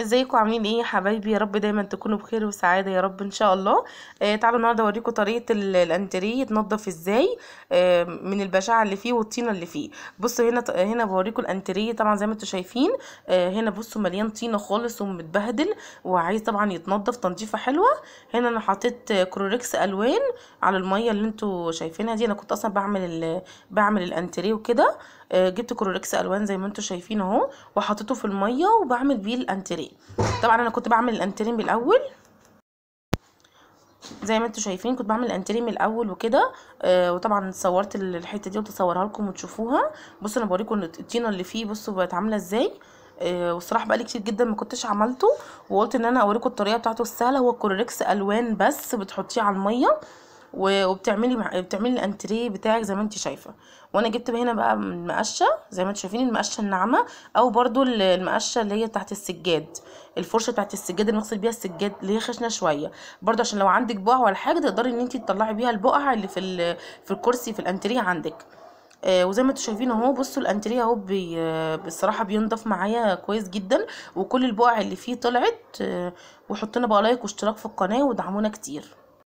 ازيكم عاملين ايه يا حبايبي يا رب دايما تكونوا بخير وسعاده يا رب ان شاء الله آه تعالوا النهارده اوريكم طريقه الانتريه يتنضف ازاي آه من البشاعه اللي فيه والطينه اللي فيه بصوا هنا هنا بوريكم الانتريه طبعا زي ما انتم شايفين آه هنا بصوا مليان طينه خالص ومتبهدل وعايز طبعا يتنضف تنظيفه حلوه هنا انا حطيت كروريكس الوان على الميه اللي انتم شايفينها دي انا كنت اصلا بعمل بعمل الانتريه وكده آه، جبت كروريكس الوان زي ما انتم شايفين اهو وحطيته في الميه وبعمل بيه الانتريه طبعا انا كنت بعمل الانتريم الاول زي ما انتم شايفين كنت بعمل الانتريم الاول وكده آه وطبعا صورت الحته دي وتصورها لكم وتشوفوها بصوا انا بوريكم الطينه اللي فيه بصوا بقت عامله ازاي آه والصراحه بقالي كتير جدا ما كنتش عملته وقلت ان انا اوريكم الطريقه بتاعته السهله هو الكوريكس الوان بس بتحطيه على الميه وبتعملي بتعملي الانتريه بتاعك زي ما انت شايفه وانا جبت هنا بقى المقشه زي ما انتوا شايفين المقشه الناعمه او برضو المقشه اللي هي بتاعت السجاد الفرشه بتاعت السجاد اللي نغسل بيها السجاد اللي هي خشنه شويه برضو عشان لو عندك بقع ولا حاجه تقدري ان انت تطلعي بيها البقع اللي في في الكرسي في الانتريه عندك آه وزي ما انتوا شايفين اهو بصوا الانتريه اهو بي آه بصراحه بينضف معايا كويس جدا وكل البقع اللي فيه طلعت آه وحطينا بقى لايك واشتراك في القناه ودعمونا كتير